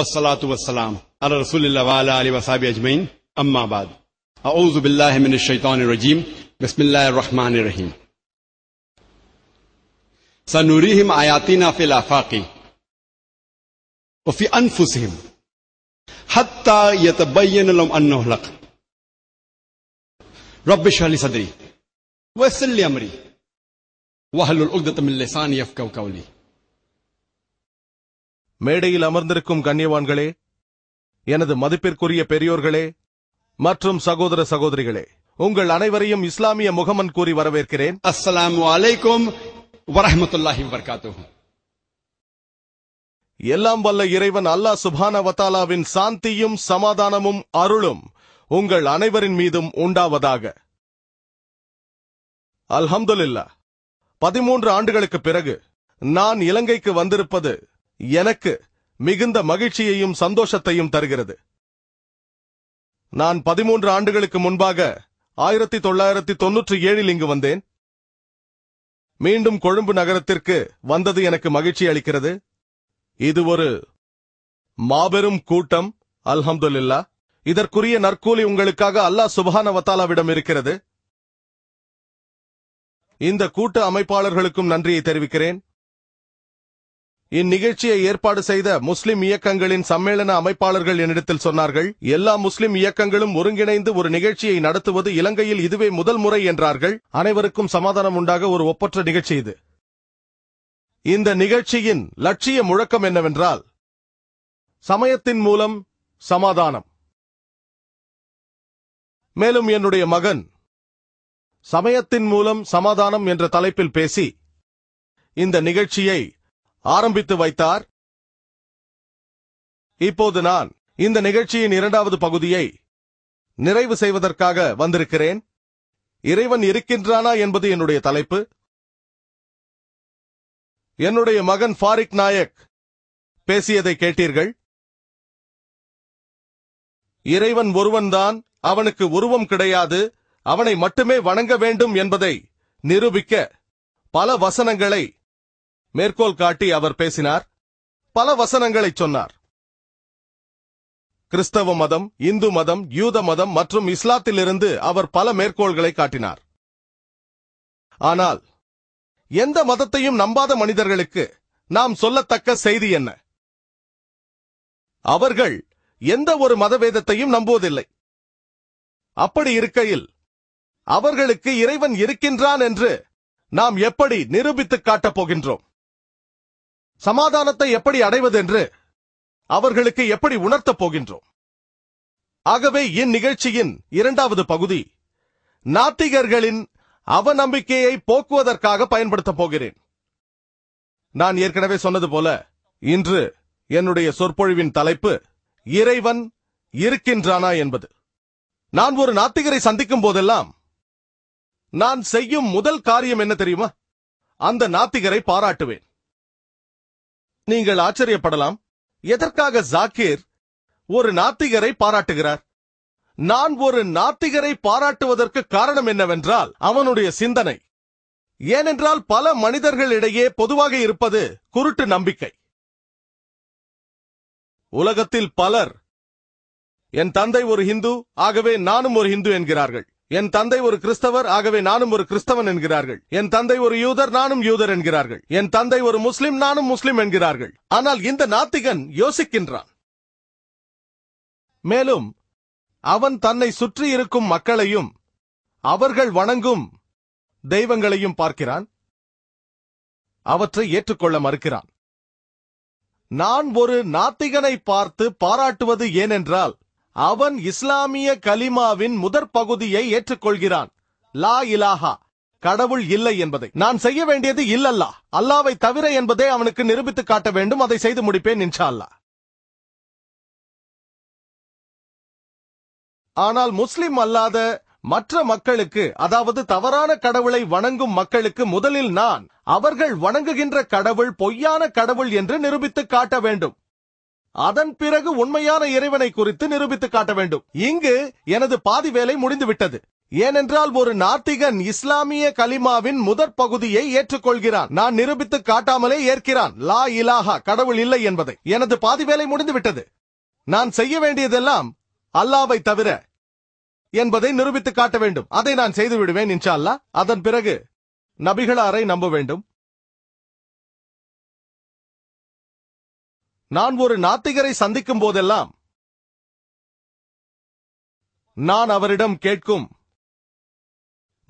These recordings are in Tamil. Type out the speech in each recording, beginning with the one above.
والصلاة والسلام على رسول الله الله وعلى آله وصحبه أجمعين أما بعد أعوذ بالله من الشيطان الرجيم بسم الرحمن الرحيم سنريهم آياتنا في الآفاق وفي أنفسهم حتى يتبين لهم أنه رب اشرح لي لي صدري ويسر أمري واحلل عقدة من لساني يفقهوا قولي மேடையில் அமர்ந்திருக்கும் கண்ணியவான்களே எனது மதிப்பிற்குரிய பெரியோர்களே மற்றும் சகோதர சகோதரிகளே உங்கள் அனைவரையும் இஸ்லாமிய முகமன் கூறி வரவேற்கிறேன் அஸ்லாம் வலைக்கும் வரமத்துல்லாஹி வர்காத்து எல்லாம் வல்ல இறைவன் அல்லாஹ் சுபான வத்தாலாவின் சாந்தியும் சமாதானமும் அருளும் உங்கள் அனைவரின் மீதும் உண்டாவதாக அல்ஹம்துல்லா பதிமூன்று ஆண்டுகளுக்கு பிறகு நான் இலங்கைக்கு வந்திருப்பது எனக்கு மிகுந்த மகிழ்ச்சியையும் சந்தோஷத்தையும் தருகிறது நான் பதிமூன்று ஆண்டுகளுக்கு முன்பாக ஆயிரத்தி தொள்ளாயிரத்தி தொன்னூற்றி ஏழில் இங்கு வந்தேன் மீண்டும் கொழும்பு நகரத்திற்கு வந்தது எனக்கு மகிழ்ச்சி அளிக்கிறது இது ஒரு மாபெரும் கூட்டம் அல்ஹம்துல்லா இதற்குரிய நற்கூலி உங்களுக்காக அல்லாஹ் சுபஹான வத்தாலாவிடம் இருக்கிறது இந்த கூட்ட அமைப்பாளர்களுக்கும் நன்றியை தெரிவிக்கிறேன் இந்நிகழ்ச்சியை ஏற்பாடு செய்த முஸ்லிம் இயக்கங்களின் சம்மேளன அமைப்பாளர்கள் என்னிடத்தில் சொன்னார்கள் எல்லா முஸ்லிம் இயக்கங்களும் ஒருங்கிணைந்து ஒரு நிகழ்ச்சியை நடத்துவது இலங்கையில் இதுவே முதல் முறை என்றார்கள் அனைவருக்கும் சமாதானம் உண்டாக ஒரு ஒப்பற்ற நிகழ்ச்சி இது இந்த நிகழ்ச்சியின் லட்சிய முழக்கம் என்னவென்றால் சமயத்தின் மூலம் சமாதானம் மேலும் என்னுடைய மகன் சமயத்தின் மூலம் சமாதானம் என்ற தலைப்பில் பேசி இந்த நிகழ்ச்சியை ஆரம்பித்து வைத்தார் இப்போது நான் இந்த நிகழ்ச்சியின் இரண்டாவது பகுதியை நிறைவு செய்வதற்காக வந்திருக்கிறேன் இறைவன் இருக்கின்றானா என்பது என்னுடைய தலைப்பு என்னுடைய மகன் ஃபாரிக் நாயக் பேசியதை கேட்டீர்கள் இறைவன் ஒருவன்தான் அவனுக்கு உருவம் கிடையாது அவனை மட்டுமே வணங்க வேண்டும் என்பதை நிரூபிக்க பல வசனங்களை மேற்கோள் காட்டி அவர் பேசினார் பல வசனங்களை சொன்னார் கிறிஸ்தவ மதம் இந்து மதம் யூத மதம் மற்றும் இஸ்லாத்திலிருந்து அவர் பல மேற்கோள்களை காட்டினார் ஆனால் எந்த மதத்தையும் நம்பாத மனிதர்களுக்கு நாம் சொல்லத்தக்க செய்தி என்ன அவர்கள் எந்த ஒரு மதவேதத்தையும் நம்புவதில்லை அப்படி இருக்கையில் அவர்களுக்கு இறைவன் இருக்கின்றான் என்று நாம் எப்படி நிரூபித்துக் காட்டப் போகின்றோம் சமாதானத்தை எப்படி அடைவது என்று அவர்களுக்கு எப்படி உணர்த்தப் போகின்றோம் ஆகவே இந்நிகழ்ச்சியின் இரண்டாவது பகுதி நாத்திகர்களின் அவநம்பிக்கையை போக்குவதற்காக பயன்படுத்தப் போகிறேன் நான் ஏற்கனவே சொன்னது போல இன்று என்னுடைய சொற்பொழிவின் தலைப்பு இறைவன் இருக்கின்றானா என்பது நான் ஒரு நாத்திகரை சந்திக்கும் போதெல்லாம் நான் செய்யும் முதல் காரியம் என்ன தெரியுமா அந்த நாத்திகரை பாராட்டுவேன் நீங்கள் ஆச்சரியப்படலாம் எதற்காக ஜாக்கீர் ஒரு நாத்திகரை பாராட்டுகிறார் நான் ஒரு நாத்திகரை பாராட்டுவதற்கு காரணம் என்னவென்றால் அவனுடைய சிந்தனை ஏனென்றால் பல மனிதர்களிடையே பொதுவாக இருப்பது குருட்டு நம்பிக்கை உலகத்தில் பலர் என் தந்தை ஒரு ஹிந்து ஆகவே நானும் ஒரு ஹிந்து என்கிறார்கள் என் தந்தை ஒரு கிறிஸ்தவர் ஆகவே நானும் ஒரு கிறிஸ்தவன் என்கிறார்கள் என் தந்தை ஒரு யூதர் நானும் யூதர் என்கிறார்கள் என் தந்தை ஒரு முஸ்லிம் நானும் முஸ்லிம் என்கிறார்கள் ஆனால் இந்த நாத்திகன் யோசிக்கின்றான் மேலும் அவன் தன்னை சுற்றி இருக்கும் மக்களையும் அவர்கள் வணங்கும் தெய்வங்களையும் பார்க்கிறான் அவற்றை ஏற்றுக்கொள்ள மறுக்கிறான் நான் ஒரு நாத்திகனை பார்த்து பாராட்டுவது ஏனென்றால் அவன் இஸ்லாமிய கலிமாவின் முதற் பகுதியை ஏற்றுக்கொள்கிறான் லா இலாஹா கடவுள் இல்லை என்பதை நான் செய்ய வேண்டியது இல்லல்லா அல்லாவை தவிர என்பதை அவனுக்கு நிரூபித்து காட்ட வேண்டும் அதை செய்து முடிப்பேன் இன்ஷா அல்லா ஆனால் முஸ்லிம் அல்லாத மற்ற மக்களுக்கு அதாவது தவறான கடவுளை வணங்கும் மக்களுக்கு முதலில் நான் அவர்கள் வணங்குகின்ற கடவுள் பொய்யான கடவுள் என்று நிரூபித்து காட்ட வேண்டும் அதன் பிறகு உண்மையான இறைவனை குறித்து நிரூபித்து காட்ட வேண்டும் இங்கு எனது பாதி வேலை முடிந்துவிட்டது ஏனென்றால் ஒரு நாத்திகன் இஸ்லாமிய கலிமாவின் முதற் பகுதியை ஏற்றுக்கொள்கிறான் நான் நிரூபித்து காட்டாமலே ஏற்கிறான் லா இலாஹா கடவுள் இல்லை என்பதை எனது பாதி வேலை முடிந்துவிட்டது நான் செய்ய வேண்டியதெல்லாம் அல்லாவை தவிர என்பதை நிரூபித்து காட்ட வேண்டும் அதை நான் செய்து விடுவேன் இன்ஷா அல்லா அதன் பிறகு நபிகளாரை நம்ப வேண்டும் நான் ஒரு நாத்திகரை சந்திக்கும் போதெல்லாம் நான் அவரிடம் கேட்கும்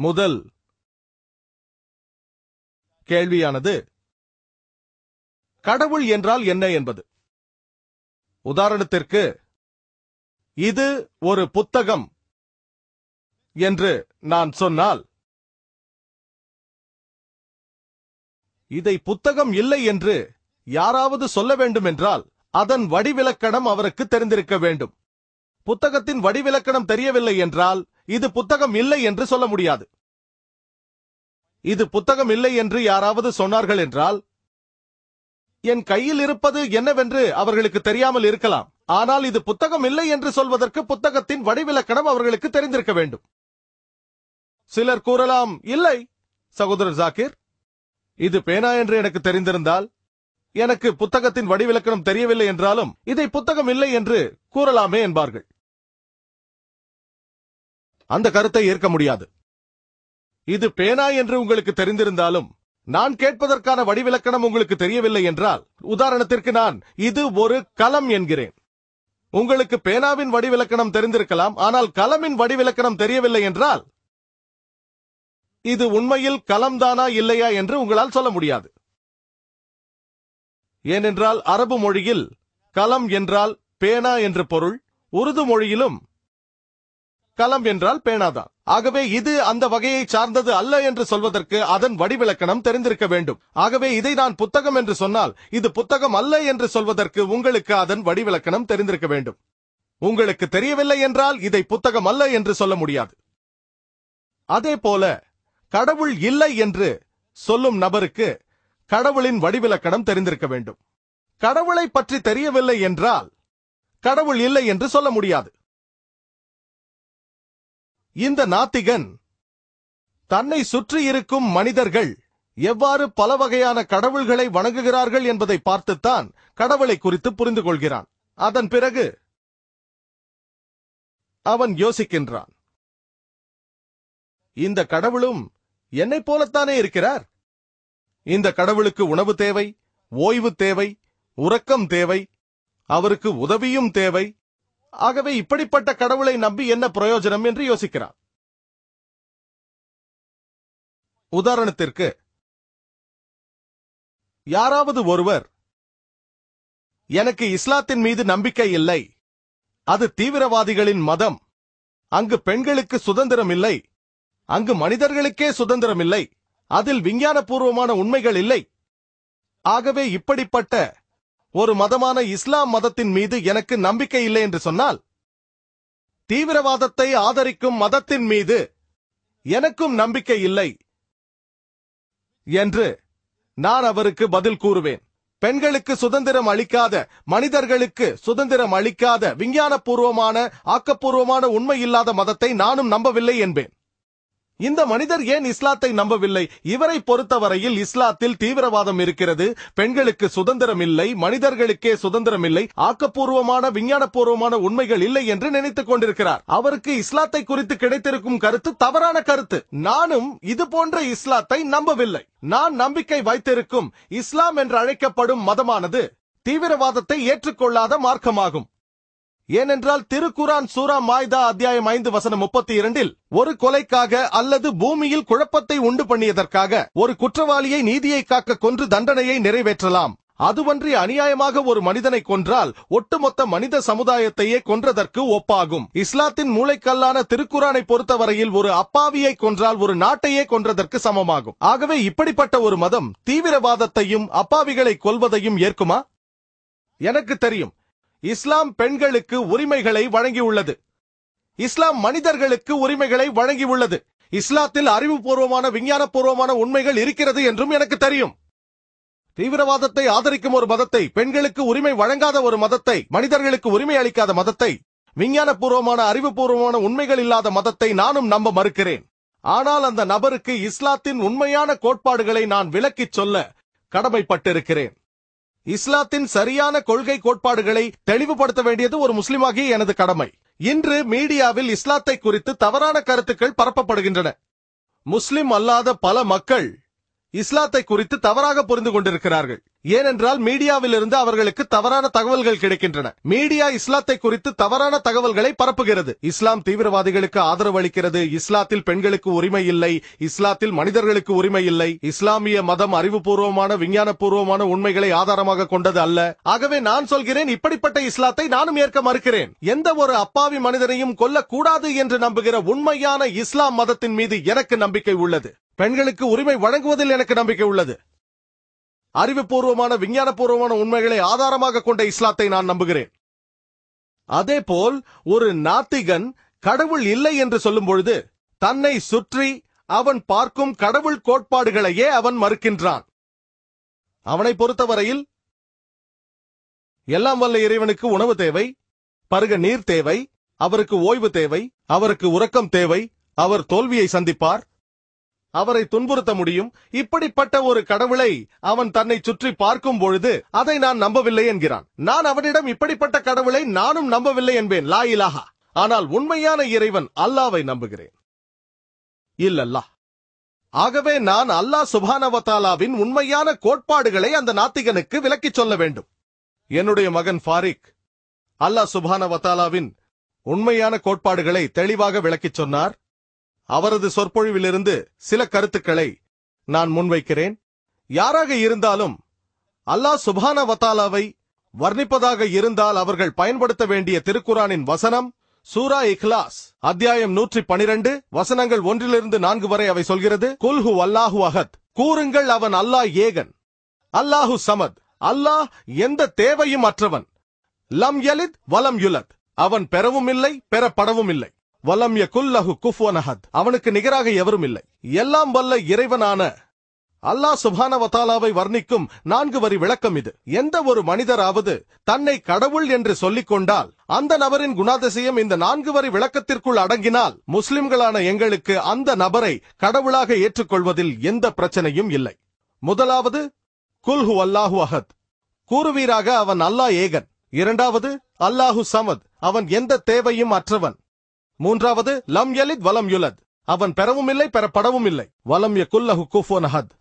முதல் கேள்வியானது கடவுள் என்றால் என்ன என்பது உதாரணத்திற்கு இது ஒரு புத்தகம் என்று நான் சொன்னால் இதை புத்தகம் இல்லை என்று யாராவது சொல்ல வேண்டும் என்றால் அதன் வடிவிலக்கணம் அவருக்கு தெரிந்திருக்க வேண்டும் புத்தகத்தின் வடிவிலக்கணம் தெரியவில்லை என்றால் இது புத்தகம் இல்லை என்று சொல்ல முடியாது இது புத்தகம் இல்லை என்று யாராவது சொன்னார்கள் என்றால் என் கையில் இருப்பது என்னவென்று அவர்களுக்கு தெரியாமல் இருக்கலாம் ஆனால் இது புத்தகம் இல்லை என்று சொல்வதற்கு புத்தகத்தின் வடிவிலக்கணம் அவர்களுக்கு தெரிந்திருக்க வேண்டும் சிலர் கூறலாம் இல்லை சகோதரர் ஜாக்கிர் இது பேனா என்று எனக்கு தெரிந்திருந்தால் எனக்கு புத்தகத்தின் வடிவிலக்கணம் தெரியவில்லை என்றாலும் இதை புத்தகம் இல்லை என்று கூறலாமே என்பார்கள் அந்த கருத்தை ஏற்க முடியாது இது பேனா என்று உங்களுக்கு தெரிந்திருந்தாலும் நான் கேட்பதற்கான வடிவிலக்கணம் உங்களுக்கு தெரியவில்லை என்றால் உதாரணத்திற்கு நான் இது ஒரு களம் என்கிறேன் உங்களுக்கு பேனாவின் வடிவிலக்கணம் தெரிந்திருக்கலாம் ஆனால் களமின் வடிவிலக்கணம் தெரியவில்லை என்றால் இது உண்மையில் களம்தானா இல்லையா என்று உங்களால் சொல்ல முடியாது ஏனென்றால் அரபு மொழியில் கலம் என்றால் பேனா என்று பொருள் உருது மொழியிலும் கலம் என்றால் பேனாதான் ஆகவே இது அந்த வகையை சார்ந்தது அல்ல என்று சொல்வதற்கு அதன் வடிவிலக்கணம் தெரிந்திருக்க வேண்டும் ஆகவே இதை நான் புத்தகம் என்று சொன்னால் இது புத்தகம் அல்ல என்று சொல்வதற்கு உங்களுக்கு அதன் வடிவிலக்கணம் தெரிந்திருக்க வேண்டும் உங்களுக்கு தெரியவில்லை என்றால் இதை புத்தகம் அல்ல என்று சொல்ல முடியாது அதே போல கடவுள் இல்லை என்று சொல்லும் நபருக்கு கடவுளின் வடிவிலக்கணம் தெரிந்திருக்க வேண்டும் கடவுளை பற்றி தெரியவில்லை என்றால் கடவுள் இல்லை என்று சொல்ல முடியாது இந்த நாத்திகன் தன்னை சுற்றி இருக்கும் மனிதர்கள் எவ்வாறு பல வகையான கடவுள்களை வணங்குகிறார்கள் என்பதை பார்த்துத்தான் கடவுளை குறித்து புரிந்து கொள்கிறான் அதன் பிறகு அவன் யோசிக்கின்றான் இந்த கடவுளும் என்னைப் போலத்தானே இருக்கிறார் இந்த கடவுளுக்கு உணவு தேவை ஓய்வு தேவை உறக்கம் தேவை அவருக்கு உதவியும் தேவை ஆகவே இப்படிப்பட்ட கடவுளை நம்பி என்ன பிரயோஜனம் என்று யோசிக்கிறார் உதாரணத்திற்கு யாராவது ஒருவர் எனக்கு இஸ்லாத்தின் மீது நம்பிக்கை இல்லை அது தீவிரவாதிகளின் மதம் அங்கு பெண்களுக்கு சுதந்திரம் இல்லை அங்கு மனிதர்களுக்கே சுதந்திரம் இல்லை அதில் விஞ்ஞானபூர்வமான உண்மைகள் இல்லை ஆகவே இப்படிப்பட்ட ஒரு மதமான இஸ்லாம் மதத்தின் மீது எனக்கு நம்பிக்கை இல்லை என்று சொன்னால் தீவிரவாதத்தை ஆதரிக்கும் மதத்தின் மீது எனக்கும் நம்பிக்கை இல்லை என்று நான் அவருக்கு பதில் கூறுவேன் பெண்களுக்கு சுதந்திரம் அளிக்காத மனிதர்களுக்கு சுதந்திரம் அளிக்காத விஞ்ஞானபூர்வமான ஆக்கப்பூர்வமான உண்மை இல்லாத மதத்தை நானும் நம்பவில்லை என்பேன் இந்த மனிதர் ஏன் இஸ்லாத்தை நம்பவில்லை இவரை பொறுத்தவரையில் இஸ்லாத்தில் தீவிரவாதம் இருக்கிறது பெண்களுக்கு சுதந்திரம் இல்லை மனிதர்களுக்கே சுதந்திரம் இல்லை ஆக்கப்பூர்வமான விஞ்ஞானபூர்வமான உண்மைகள் இல்லை என்று நினைத்துக் கொண்டிருக்கிறார் அவருக்கு இஸ்லாத்தை குறித்து கிடைத்திருக்கும் கருத்து தவறான கருத்து நானும் இது போன்ற இஸ்லாத்தை நம்பவில்லை நான் நம்பிக்கை வைத்திருக்கும் இஸ்லாம் என்று அழைக்கப்படும் மதமானது தீவிரவாதத்தை ஏற்றுக்கொள்ளாத மார்க்கமாகும் ஏனென்றால் திருக்குரான் சூரா மாய்தா அத்தியாயம் ஐந்து வசனம் முப்பத்தி இரண்டில் ஒரு கொலைக்காக அல்லது பூமியில் குழப்பத்தை உண்டு பண்ணியதற்காக ஒரு குற்றவாளியை நீதியை காக்க கொன்று தண்டனையை நிறைவேற்றலாம் அதுவன்றி அநியாயமாக ஒரு மனிதனை கொன்றால் ஒட்டுமொத்த மனித சமுதாயத்தையே கொன்றதற்கு ஒப்பாகும் இஸ்லாத்தின் மூளைக்கல்லான திருக்குறானை பொறுத்தவரையில் ஒரு அப்பாவியை கொன்றால் ஒரு நாட்டையே கொன்றதற்கு சமமாகும் ஆகவே இப்படிப்பட்ட ஒரு மதம் தீவிரவாதத்தையும் அப்பாவிகளை கொல்வதையும் ஏற்குமா எனக்கு தெரியும் இஸ்லாம் பெண்களுக்கு உரிமைகளை வழங்கியுள்ளது இஸ்லாம் மனிதர்களுக்கு உரிமைகளை வழங்கியுள்ளது இஸ்லாத்தில் அறிவுபூர்வமான விஞ்ஞானபூர்வமான உண்மைகள் இருக்கிறது என்றும் எனக்கு தெரியும் தீவிரவாதத்தை ஆதரிக்கும் ஒரு மதத்தை பெண்களுக்கு உரிமை வழங்காத ஒரு மதத்தை மனிதர்களுக்கு உரிமை அளிக்காத மதத்தை விஞ்ஞானபூர்வமான அறிவுபூர்வமான உண்மைகள் இல்லாத மதத்தை நானும் நம்ப மறுக்கிறேன் ஆனால் அந்த நபருக்கு இஸ்லாத்தின் உண்மையான கோட்பாடுகளை நான் விளக்கிச் சொல்ல கடமைப்பட்டிருக்கிறேன் இஸ்லாத்தின் சரியான கொள்கை கோட்பாடுகளை தெளிவுபடுத்த வேண்டியது ஒரு முஸ்லிமாகிய எனது கடமை இன்று மீடியாவில் இஸ்லாத்தை குறித்து தவறான கருத்துக்கள் பரப்பப்படுகின்றன முஸ்லிம் அல்லாத பல மக்கள் இஸ்லாத்தை குறித்து தவறாக புரிந்து கொண்டிருக்கிறார்கள் ஏனென்றால் மீடியாவிலிருந்து அவர்களுக்கு தவறான தகவல்கள் கிடைக்கின்றன மீடியா இஸ்லாத்தை குறித்து தவறான தகவல்களை பரப்புகிறது இஸ்லாம் தீவிரவாதிகளுக்கு ஆதரவு அளிக்கிறது இஸ்லாத்தில் பெண்களுக்கு உரிமை இல்லை இஸ்லாத்தில் மனிதர்களுக்கு உரிமை இல்லை இஸ்லாமிய மதம் அறிவுபூர்வமான விஞ்ஞானபூர்வமான உண்மைகளை ஆதாரமாக கொண்டது அல்ல ஆகவே நான் சொல்கிறேன் இப்படிப்பட்ட இஸ்லாத்தை நானும் ஏற்க மறுக்கிறேன் எந்த ஒரு அப்பாவி மனிதனையும் கொல்லக்கூடாது என்று நம்புகிற உண்மையான இஸ்லாம் மதத்தின் மீது எனக்கு நம்பிக்கை உள்ளது பெண்களுக்கு உரிமை வழங்குவதில் எனக்கு நம்பிக்கை உள்ளது அறிவுபூர்வமான விஞ்ஞானபூர்வமான உண்மைகளை ஆதாரமாக கொண்ட இஸ்லாத்தை நான் நம்புகிறேன் அதேபோல் ஒரு நாத்திகன் கடவுள் இல்லை என்று சொல்லும் பொழுது தன்னை சுற்றி அவன் பார்க்கும் கடவுள் கோட்பாடுகளையே அவன் மறுக்கின்றான் அவனை பொறுத்தவரையில் எல்லாம் வல்ல இறைவனுக்கு உணவு தேவை பருக நீர் தேவை அவருக்கு ஓய்வு தேவை அவருக்கு உறக்கம் தேவை அவர் தோல்வியை சந்திப்பார் அவரை துன்புறுத்த முடியும் இப்படிப்பட்ட ஒரு கடவுளை அவன் தன்னை சுற்றி பார்க்கும் பொழுது அதை நான் நம்பவில்லை என்கிறான் நான் அவனிடம் இப்படிப்பட்ட கடவுளை நானும் நம்பவில்லை என்பேன் லா இலாஹா ஆனால் உண்மையான இறைவன் அல்லாவை நம்புகிறேன் இல்லல்லா ஆகவே நான் அல்லாஹ் சுபானவத்தாலாவின் உண்மையான கோட்பாடுகளை அந்த நாத்திகனுக்கு விலக்கிச் சொல்ல வேண்டும் என்னுடைய மகன் ஃபாரிக் அல்லாஹ் சுபானவத்தாலாவின் உண்மையான கோட்பாடுகளை தெளிவாக விளக்கிச் சொன்னார் அவரது சொற்பொழிவிலிருந்து சில கருத்துக்களை நான் முன்வைக்கிறேன் யாராக இருந்தாலும் அல்லாஹ் சுபான வத்தாலாவை வர்ணிப்பதாக இருந்தால் அவர்கள் பயன்படுத்த வேண்டிய திருக்குரானின் வசனம் சூரா இஹ்லாஸ் அத்தியாயம் நூற்றி பனிரெண்டு வசனங்கள் ஒன்றிலிருந்து நான்கு வரை அவை சொல்கிறது குல்ஹு அல்லாஹு அகத் கூறுங்கள் அவன் அல்லாஹ் ஏகன் அல்லாஹு சமத் அல்லாஹ் எந்த தேவையும் அற்றவன் லம் யலித் வலம் யுலத் அவன் பெறவும் இல்லை பெறப்படவும் இல்லை வலம் யகுல்லஹு அஹத் அவனுக்கு நிகராக எவரும் இல்லை எல்லாம் வல்ல இறைவனான அல்லாஹ் சுபான வத்தாலாவை வர்ணிக்கும் நான்கு வரி விளக்கம் இது எந்த ஒரு மனிதராவது தன்னை கடவுள் என்று சொல்லிக் கொண்டால் அந்த நபரின் குணாதிசயம் இந்த நான்கு வரி விளக்கத்திற்குள் அடங்கினால் முஸ்லிம்களான எங்களுக்கு அந்த நபரை கடவுளாக ஏற்றுக்கொள்வதில் எந்த பிரச்சனையும் இல்லை முதலாவது குல்ஹு அல்லாஹு அஹத் கூறுவீராக அவன் அல்லாஹ் ஏகன் இரண்டாவது அல்லாஹு சமத் அவன் எந்த தேவையும் அற்றவன் மூன்றாவது லம் யலித் வலம் யுலத் அவன் பெறவும் இல்லை பெறப்படவும் இல்லை வலம்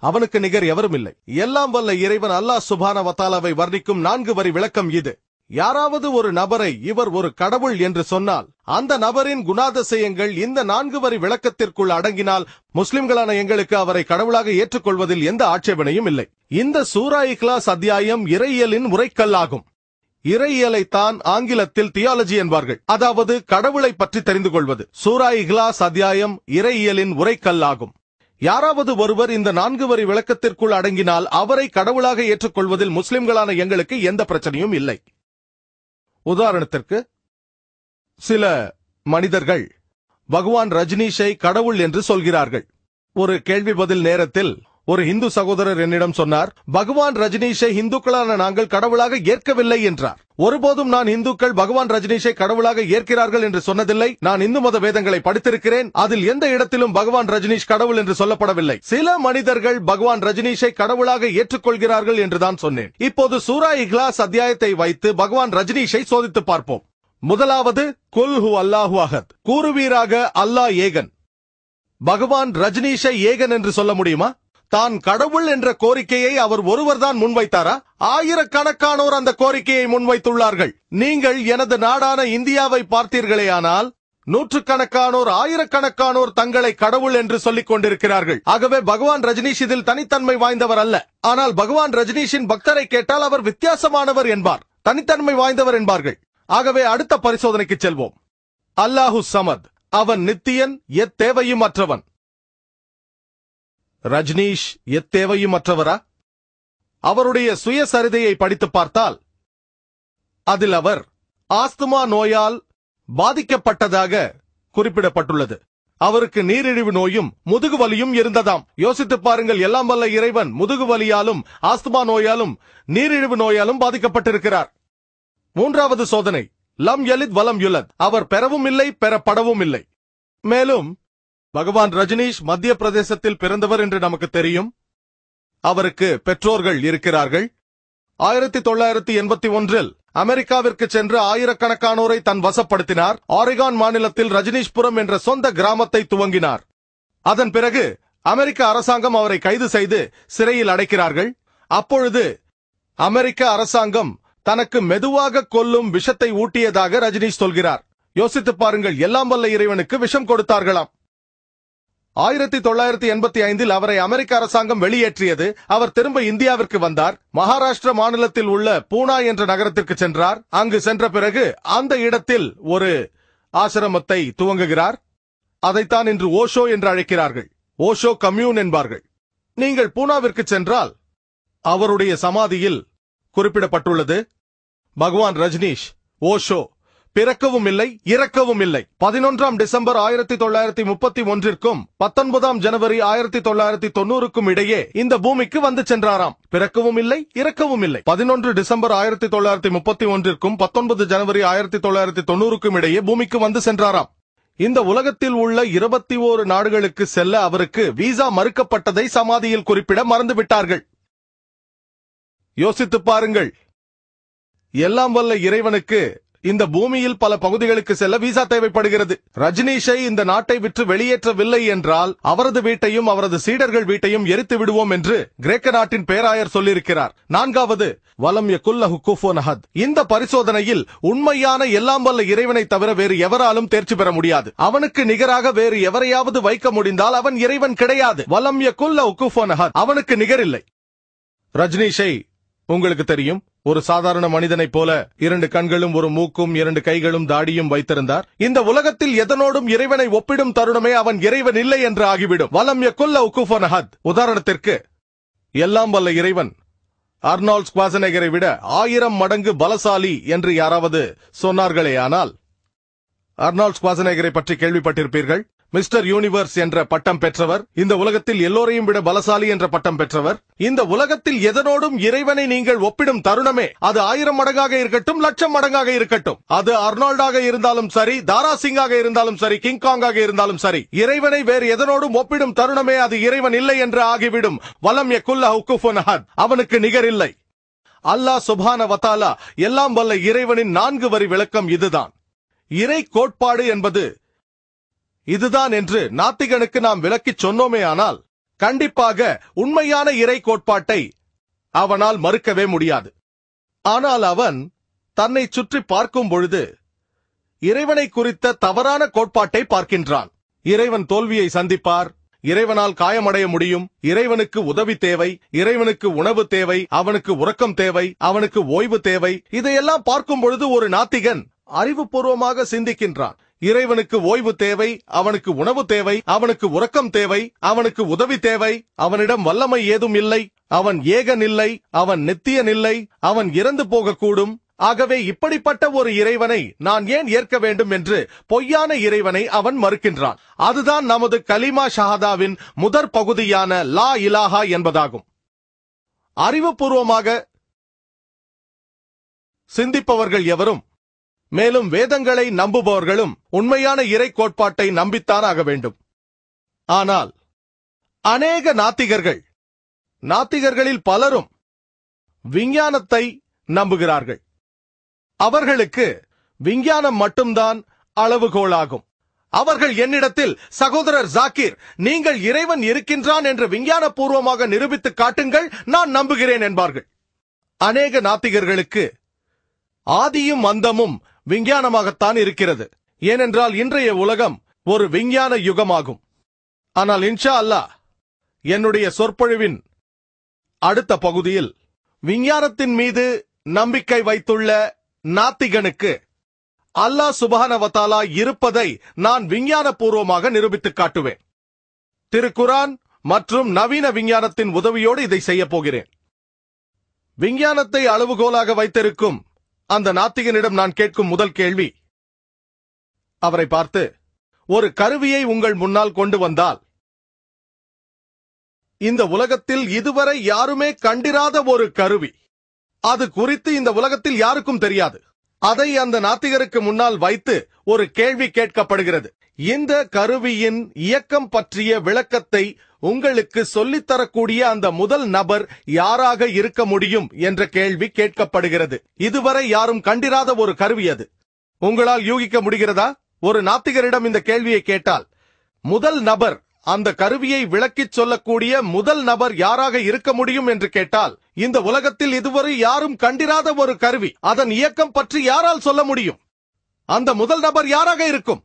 அவனுக்கு நிகர் எவரும் இல்லை எல்லாம் வல்ல இறைவன் அல்லாஹ் சுபான வத்தாலாவை வர்ணிக்கும் நான்கு வரி விளக்கம் இது யாராவது ஒரு நபரை இவர் ஒரு கடவுள் என்று சொன்னால் அந்த நபரின் குணாதிசயங்கள் இந்த நான்கு வரி விளக்கத்திற்குள் அடங்கினால் முஸ்லிம்களான எங்களுக்கு அவரை கடவுளாக ஏற்றுக்கொள்வதில் எந்த ஆட்சேபனையும் இல்லை இந்த சூரா கிளாஸ் அத்தியாயம் இறையியலின் உரைக்கல்லாகும் இறையியலைத்தான் ஆங்கிலத்தில் தியாலஜி என்பார்கள் அதாவது கடவுளை பற்றி தெரிந்து கொள்வது சூரா இஹ்லாஸ் அத்தியாயம் இறையியலின் உரைக்கல் ஆகும் யாராவது ஒருவர் இந்த நான்கு வரி விளக்கத்திற்குள் அடங்கினால் அவரை கடவுளாக ஏற்றுக்கொள்வதில் முஸ்லிம்களான எங்களுக்கு எந்த பிரச்சனையும் இல்லை உதாரணத்திற்கு சில மனிதர்கள் பகவான் ரஜினீஷை கடவுள் என்று சொல்கிறார்கள் ஒரு கேள்வி பதில் நேரத்தில் ஒரு இந்து சகோதரர் என்னிடம் சொன்னார் பகவான் ரஜினீஷை இந்துக்களான நாங்கள் கடவுளாக ஏற்கவில்லை என்றார் ஒருபோதும் நான் இந்துக்கள் பகவான் ரஜினீஷை கடவுளாக ஏற்கிறார்கள் என்று சொன்னதில்லை நான் இந்து மத வேதங்களை படித்திருக்கிறேன் அதில் எந்த இடத்திலும் பகவான் ரஜினீஷ் கடவுள் என்று சொல்லப்படவில்லை சில மனிதர்கள் பகவான் ரஜினீஷை கடவுளாக ஏற்றுக்கொள்கிறார்கள் என்றுதான் சொன்னேன் இப்போது சூரா இஹ்லாஸ் அத்தியாயத்தை வைத்து பகவான் ரஜினீஷை சோதித்து பார்ப்போம் முதலாவது குல் ஹு அல்லாஹு அகத் கூறுவீராக அல்லாஹ் ஏகன் பகவான் ரஜினீஷை ஏகன் என்று சொல்ல முடியுமா தான் கடவுள் என்ற கோரிக்கையை அவர் ஒருவர்தான் முன்வைத்தாரா ஆயிரக்கணக்கானோர் அந்த கோரிக்கையை முன்வைத்துள்ளார்கள் நீங்கள் எனது நாடான இந்தியாவை பார்த்தீர்களேயானால் நூற்றுக்கணக்கானோர் ஆயிரக்கணக்கானோர் தங்களை கடவுள் என்று சொல்லிக் கொண்டிருக்கிறார்கள் ஆகவே பகவான் ரஜினீஷ் இதில் தனித்தன்மை வாய்ந்தவர் அல்ல ஆனால் பகவான் ரஜினீஷின் பக்தரை கேட்டால் அவர் வித்தியாசமானவர் என்பார் தனித்தன்மை வாய்ந்தவர் என்பார்கள் ஆகவே அடுத்த பரிசோதனைக்கு செல்வோம் அல்லாஹு சமத் அவன் நித்தியன் எத்தேவையும் அற்றவன் ரஜ்னீஷ் எத்தேவையும் மற்றவரா அவருடைய சுயசரிதையை படித்து பார்த்தால் அதில் அவர் ஆஸ்துமா நோயால் பாதிக்கப்பட்டதாக குறிப்பிடப்பட்டுள்ளது அவருக்கு நீரிழிவு நோயும் முதுகு வலியும் இருந்ததாம் யோசித்து பாருங்கள் எல்லாம் வல்ல இறைவன் முதுகு வலியாலும் ஆஸ்துமா நோயாலும் நீரிழிவு நோயாலும் பாதிக்கப்பட்டிருக்கிறார் மூன்றாவது சோதனை லம் எலித் வலம் யுலத் அவர் பெறவும் இல்லை பெறப்படவும் இல்லை மேலும் பகவான் ரஜினீஷ் மத்திய பிரதேசத்தில் பிறந்தவர் என்று நமக்கு தெரியும் அவருக்கு பெற்றோர்கள் இருக்கிறார்கள் ஆயிரத்தி தொள்ளாயிரத்தி எண்பத்தி ஒன்றில் அமெரிக்காவிற்கு சென்று ஆயிரக்கணக்கானோரை தன் வசப்படுத்தினார் ஆரிகான் மாநிலத்தில் ரஜினீஷ்புரம் என்ற சொந்த கிராமத்தை துவங்கினார் அதன் பிறகு அமெரிக்க அரசாங்கம் அவரை கைது செய்து சிறையில் அடைக்கிறார்கள் அப்பொழுது அமெரிக்க அரசாங்கம் தனக்கு மெதுவாக கொல்லும் விஷத்தை ஊட்டியதாக ரஜினீஷ் சொல்கிறார் யோசித்து பாருங்கள் எல்லாம் வல்ல இறைவனுக்கு விஷம் கொடுத்தார்களாம் ஆயிரத்தி தொள்ளாயிரத்தி எண்பத்தி ஐந்தில் அவரை அமெரிக்க அரசாங்கம் வெளியேற்றியது அவர் திரும்ப இந்தியாவிற்கு வந்தார் மகாராஷ்டிர மாநிலத்தில் உள்ள பூனா என்ற நகரத்திற்கு சென்றார் அங்கு சென்ற பிறகு அந்த இடத்தில் ஒரு ஆசிரமத்தை துவங்குகிறார் அதைத்தான் இன்று ஓஷோ என்று அழைக்கிறார்கள் ஓஷோ கம்யூன் என்பார்கள் நீங்கள் பூனாவிற்கு சென்றால் அவருடைய சமாதியில் குறிப்பிடப்பட்டுள்ளது பகவான் ரஜ்னீஷ் ஓஷோ பிறக்கவும் இல்லை இறக்கவும் இல்லை பதினொன்றாம் டிசம்பர் ஆயிரத்தி தொள்ளாயிரத்தி முப்பத்தி ஒன்றிற்கும் பத்தொன்பதாம் ஜனவரி ஆயிரத்தி தொள்ளாயிரத்தி தொண்ணூறுக்கும் இடையே இந்த பூமிக்கு வந்து சென்றாராம் பிறக்கவும் இல்லை இறக்கவும் இல்லை பதினொன்று டிசம்பர் ஆயிரத்தி தொள்ளாயிரத்தி முப்பத்தி ஒன்றிற்கும் பத்தொன்பது ஜனவரி ஆயிரத்தி தொள்ளாயிரத்தி தொண்ணூறுக்கும் இடையே பூமிக்கு வந்து சென்றாராம் இந்த உலகத்தில் உள்ள இருபத்தி ஓரு நாடுகளுக்கு செல்ல அவருக்கு விசா மறுக்கப்பட்டதை சமாதியில் குறிப்பிட மறந்துவிட்டார்கள் யோசித்து பாருங்கள் எல்லாம் வல்ல இறைவனுக்கு இந்த பூமியில் பல பகுதிகளுக்கு செல்ல விசா தேவைப்படுகிறது ரஜினீஷை இந்த நாட்டை விற்று வெளியேற்றவில்லை என்றால் அவரது வீட்டையும் அவரது சீடர்கள் வீட்டையும் எரித்து விடுவோம் என்று கிரேக்க நாட்டின் பேராயர் சொல்லியிருக்கிறார் நான்காவது வலம் யகுல்லஹு குஃபோன் அஹத் இந்த பரிசோதனையில் உண்மையான எல்லாம் வல்ல இறைவனை தவிர வேறு எவராலும் தேர்ச்சி பெற முடியாது அவனுக்கு நிகராக வேறு எவரையாவது வைக்க முடிந்தால் அவன் இறைவன் கிடையாது வலம் யகுல்லஹு குஃபோன் அஹத் அவனுக்கு நிகரில்லை ரஜினீஷை உங்களுக்கு தெரியும் ஒரு சாதாரண மனிதனைப் போல இரண்டு கண்களும் ஒரு மூக்கும் இரண்டு கைகளும் தாடியும் வைத்திருந்தார் இந்த உலகத்தில் எதனோடும் இறைவனை ஒப்பிடும் தருணமே அவன் இறைவன் இல்லை என்று ஆகிவிடும் வலம் எக்குல்ல உக்குஃபன் அஹத் உதாரணத்திற்கு எல்லாம் வல்ல இறைவன் அர்னால் ஸ்குவாசனேகரை விட ஆயிரம் மடங்கு பலசாலி என்று யாராவது சொன்னார்களே ஆனால் அர்னால் ஸ்குவாசனேகரை பற்றி கேள்விப்பட்டிருப்பீர்கள் மிஸ்டர் யூனிவர்ஸ் என்ற பட்டம் பெற்றவர் இந்த உலகத்தில் எல்லோரையும் விட பலசாலி என்ற பட்டம் பெற்றவர் இந்த உலகத்தில் எதனோடும் இறைவனை நீங்கள் ஒப்பிடும் தருணமே அது ஆயிரம் மடங்காக இருக்கட்டும் லட்சம் மடங்காக இருக்கட்டும் அது அர்னால்டாக இருந்தாலும் சரி தாரா சிங்காக இருந்தாலும் சரி கிங்காங்காக இருந்தாலும் சரி இறைவனை வேறு எதனோடும் ஒப்பிடும் தருணமே அது இறைவன் இல்லை என்று ஆகிவிடும் வலம் எக்குல்லா உக்குஃபுன் அவனுக்கு நிகரில்லை அல்லாஹ் சுபான வத்தாலா எல்லாம் வல்ல இறைவனின் நான்கு வரி விளக்கம் இதுதான் இறை கோட்பாடு என்பது இதுதான் என்று நாத்திகனுக்கு நாம் விளக்கிச் சொன்னோமே ஆனால் கண்டிப்பாக உண்மையான இறை கோட்பாட்டை அவனால் மறுக்கவே முடியாது ஆனால் அவன் தன்னை சுற்றி பார்க்கும் பொழுது இறைவனை குறித்த தவறான கோட்பாட்டை பார்க்கின்றான் இறைவன் தோல்வியை சந்திப்பார் இறைவனால் காயமடைய முடியும் இறைவனுக்கு உதவி தேவை இறைவனுக்கு உணவு தேவை அவனுக்கு உறக்கம் தேவை அவனுக்கு ஓய்வு தேவை இதையெல்லாம் பார்க்கும் பொழுது ஒரு நாத்திகன் அறிவுபூர்வமாக சிந்திக்கின்றான் இறைவனுக்கு ஓய்வு தேவை அவனுக்கு உணவு தேவை அவனுக்கு உறக்கம் தேவை அவனுக்கு உதவி தேவை அவனிடம் வல்லமை ஏதும் இல்லை அவன் ஏகன் இல்லை அவன் நித்தியன் இல்லை அவன் இறந்து போகக்கூடும் ஆகவே இப்படிப்பட்ட ஒரு இறைவனை நான் ஏன் ஏற்க வேண்டும் என்று பொய்யான இறைவனை அவன் மறுக்கின்றான் அதுதான் நமது கலிமா ஷஹாதாவின் முதற் பகுதியான லா இலாஹா என்பதாகும் அறிவுபூர்வமாக சிந்திப்பவர்கள் எவரும் மேலும் வேதங்களை நம்புபவர்களும் உண்மையான இறை கோட்பாட்டை நம்பித்தானாக வேண்டும் ஆனால் அநேக நாத்திகர்கள் நாத்திகர்களில் பலரும் விஞ்ஞானத்தை நம்புகிறார்கள் அவர்களுக்கு விஞ்ஞானம் மட்டும்தான் அளவுகோளாகும் அவர்கள் என்னிடத்தில் சகோதரர் ஜாக்கீர் நீங்கள் இறைவன் இருக்கின்றான் என்று விஞ்ஞான பூர்வமாக நிரூபித்து காட்டுங்கள் நான் நம்புகிறேன் என்பார்கள் அநேக நாத்திகர்களுக்கு ஆதியும் அந்தமும் விஞ்ஞானமாகத்தான் இருக்கிறது ஏனென்றால் இன்றைய உலகம் ஒரு விஞ்ஞான யுகமாகும் ஆனால் இன்ஷா அல்லா என்னுடைய சொற்பொழிவின் அடுத்த பகுதியில் விஞ்ஞானத்தின் மீது நம்பிக்கை வைத்துள்ள நாத்திகனுக்கு அல்லாஹ் சுபஹானவத்தாலா இருப்பதை நான் விஞ்ஞானபூர்வமாக நிரூபித்து காட்டுவேன் திருக்குரான் மற்றும் நவீன விஞ்ஞானத்தின் உதவியோடு இதை செய்யப் போகிறேன் விஞ்ஞானத்தை அளவுகோலாக வைத்திருக்கும் அந்த நாத்திகனிடம் நான் கேட்கும் முதல் கேள்வி அவரை பார்த்து ஒரு கருவியை உங்கள் முன்னால் கொண்டு வந்தால் இந்த உலகத்தில் இதுவரை யாருமே கண்டிராத ஒரு கருவி அது குறித்து இந்த உலகத்தில் யாருக்கும் தெரியாது அதை அந்த நாத்திகருக்கு முன்னால் வைத்து ஒரு கேள்வி கேட்கப்படுகிறது இந்த கருவியின் இயக்கம் பற்றிய விளக்கத்தை உங்களுக்கு சொல்லித்தரக்கூடிய அந்த முதல் நபர் யாராக இருக்க முடியும் என்ற கேள்வி கேட்கப்படுகிறது இதுவரை யாரும் கண்டிராத ஒரு கருவி அது உங்களால் யூகிக்க முடிகிறதா ஒரு நாத்திகரிடம் இந்த கேள்வியை கேட்டால் முதல் நபர் அந்த கருவியை விளக்கிச் சொல்லக்கூடிய முதல் நபர் யாராக இருக்க முடியும் என்று கேட்டால் இந்த உலகத்தில் இதுவரை யாரும் கண்டிராத ஒரு கருவி அதன் இயக்கம் பற்றி யாரால் சொல்ல முடியும் அந்த முதல் நபர் யாராக இருக்கும்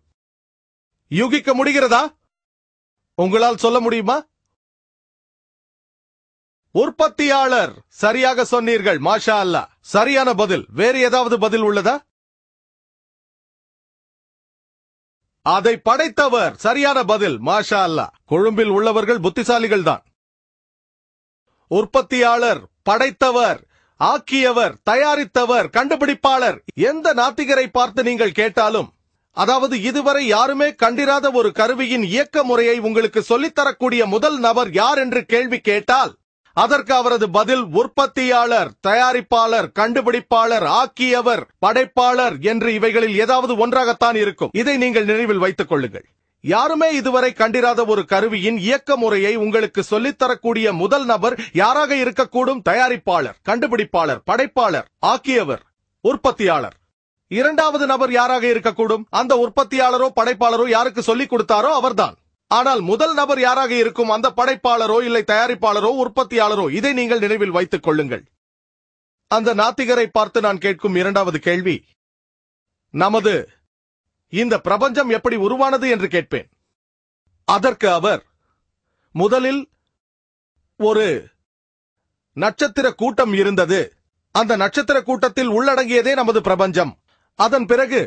யூகிக்க முடிகிறதா உங்களால் சொல்ல முடியுமா உற்பத்தியாளர் சரியாக சொன்னீர்கள் மாஷா அல்லா சரியான பதில் வேறு ஏதாவது பதில் உள்ளதா அதை படைத்தவர் சரியான பதில் மாஷா அல்லா கொழும்பில் உள்ளவர்கள் புத்திசாலிகள் தான் உற்பத்தியாளர் படைத்தவர் ஆக்கியவர் தயாரித்தவர் கண்டுபிடிப்பாளர் எந்த நாத்திகரை பார்த்து நீங்கள் கேட்டாலும் அதாவது இதுவரை யாருமே கண்டிராத ஒரு கருவியின் இயக்க முறையை உங்களுக்கு சொல்லித்தரக்கூடிய முதல் நபர் யார் என்று கேள்வி கேட்டால் அதற்கு அவரது பதில் உற்பத்தியாளர் தயாரிப்பாளர் கண்டுபிடிப்பாளர் ஆக்கியவர் படைப்பாளர் என்று இவைகளில் ஏதாவது ஒன்றாகத்தான் இருக்கும் இதை நீங்கள் நினைவில் வைத்துக் கொள்ளுங்கள் யாருமே இதுவரை கண்டிராத ஒரு கருவியின் இயக்க முறையை உங்களுக்கு சொல்லித்தரக்கூடிய முதல் நபர் யாராக இருக்கக்கூடும் தயாரிப்பாளர் கண்டுபிடிப்பாளர் படைப்பாளர் ஆக்கியவர் உற்பத்தியாளர் இரண்டாவது நபர் யாராக இருக்கக்கூடும் அந்த உற்பத்தியாளரோ படைப்பாளரோ யாருக்கு சொல்லிக் கொடுத்தாரோ அவர்தான் ஆனால் முதல் நபர் யாராக இருக்கும் அந்த படைப்பாளரோ இல்லை தயாரிப்பாளரோ உற்பத்தியாளரோ இதை நீங்கள் நினைவில் வைத்துக் கொள்ளுங்கள் அந்த நாத்திகரை பார்த்து நான் கேட்கும் இரண்டாவது கேள்வி நமது இந்த பிரபஞ்சம் எப்படி உருவானது என்று கேட்பேன் அதற்கு அவர் முதலில் ஒரு நட்சத்திர கூட்டம் இருந்தது அந்த நட்சத்திர கூட்டத்தில் உள்ளடங்கியதே நமது பிரபஞ்சம் அதன் பிறகு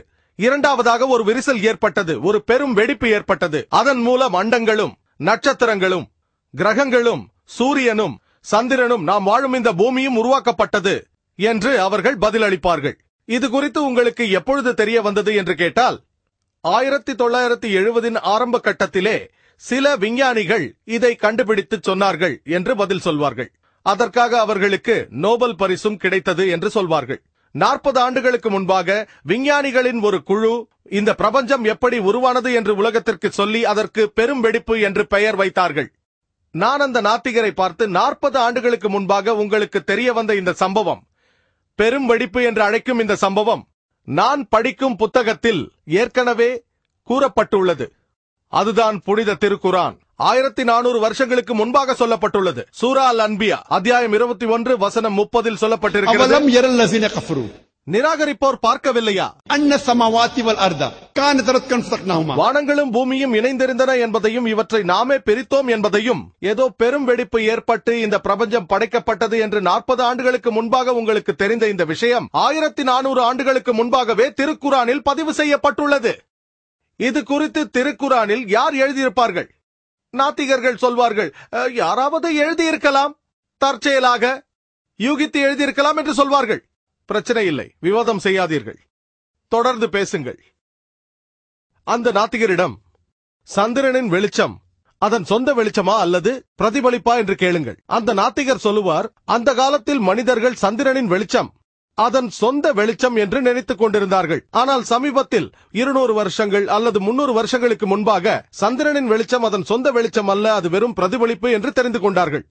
இரண்டாவதாக ஒரு விரிசல் ஏற்பட்டது ஒரு பெரும் வெடிப்பு ஏற்பட்டது அதன் மூலம் அண்டங்களும் நட்சத்திரங்களும் கிரகங்களும் சூரியனும் சந்திரனும் நாம் வாழும் இந்த பூமியும் உருவாக்கப்பட்டது என்று அவர்கள் பதிலளிப்பார்கள் இது குறித்து உங்களுக்கு எப்பொழுது தெரிய வந்தது என்று கேட்டால் ஆயிரத்தி தொள்ளாயிரத்தி எழுபதின் ஆரம்ப கட்டத்திலே சில விஞ்ஞானிகள் இதை கண்டுபிடித்து சொன்னார்கள் என்று பதில் சொல்வார்கள் அதற்காக அவர்களுக்கு நோபல் பரிசும் கிடைத்தது என்று சொல்வார்கள் நாற்பது ஆண்டுகளுக்கு முன்பாக விஞ்ஞானிகளின் ஒரு குழு இந்த பிரபஞ்சம் எப்படி உருவானது என்று உலகத்திற்கு சொல்லி அதற்கு பெரும் வெடிப்பு என்று பெயர் வைத்தார்கள் நான் அந்த நாத்திகரை பார்த்து நாற்பது ஆண்டுகளுக்கு முன்பாக உங்களுக்கு தெரிய வந்த இந்த சம்பவம் பெரும் வெடிப்பு என்று அழைக்கும் இந்த சம்பவம் நான் படிக்கும் புத்தகத்தில் ஏற்கனவே கூறப்பட்டுள்ளது அதுதான் புனித திருக்குரான் ஆயிரத்தி நானூறு வருஷங்களுக்கு முன்பாக சொல்லப்பட்டுள்ளது சூரா அல் அன்பியா அத்தியாயம் இருபத்தி ஒன்று வசனம் முப்பதில் சொல்லப்பட்டிருக்கிறது நிராகரிப்போர் பார்க்கவில்லையா வானங்களும் பூமியும் இணைந்திருந்தன என்பதையும் இவற்றை நாமே பிரித்தோம் என்பதையும் ஏதோ பெரும் வெடிப்பு ஏற்பட்டு இந்த பிரபஞ்சம் படைக்கப்பட்டது என்று நாற்பது ஆண்டுகளுக்கு முன்பாக உங்களுக்கு தெரிந்த இந்த விஷயம் ஆயிரத்தி நானூறு ஆண்டுகளுக்கு முன்பாகவே திருக்குறானில் பதிவு செய்யப்பட்டுள்ளது இது குறித்து திருக்குறானில் யார் எழுதியிருப்பார்கள் நாத்திகர்கள் சொல்வார்கள் யாராவது எழுதியிருக்கலாம் தற்செயலாக யூகித்து எழுதியிருக்கலாம் என்று சொல்வார்கள் பிரச்சனை இல்லை விவாதம் செய்யாதீர்கள் தொடர்ந்து பேசுங்கள் அந்த நாத்திகரிடம் சந்திரனின் வெளிச்சம் அதன் சொந்த வெளிச்சமா அல்லது பிரதிபலிப்பா என்று கேளுங்கள் அந்த நாத்திகர் சொல்லுவார் அந்த காலத்தில் மனிதர்கள் சந்திரனின் வெளிச்சம் அதன் சொந்த வெளிச்சம் என்று நினைத்துக் கொண்டிருந்தார்கள் ஆனால் சமீபத்தில் இருநூறு வருஷங்கள் அல்லது முன்னூறு வருஷங்களுக்கு முன்பாக சந்திரனின் வெளிச்சம் அதன் சொந்த வெளிச்சம் அல்ல அது வெறும் பிரதிபலிப்பு என்று தெரிந்து கொண்டார்கள்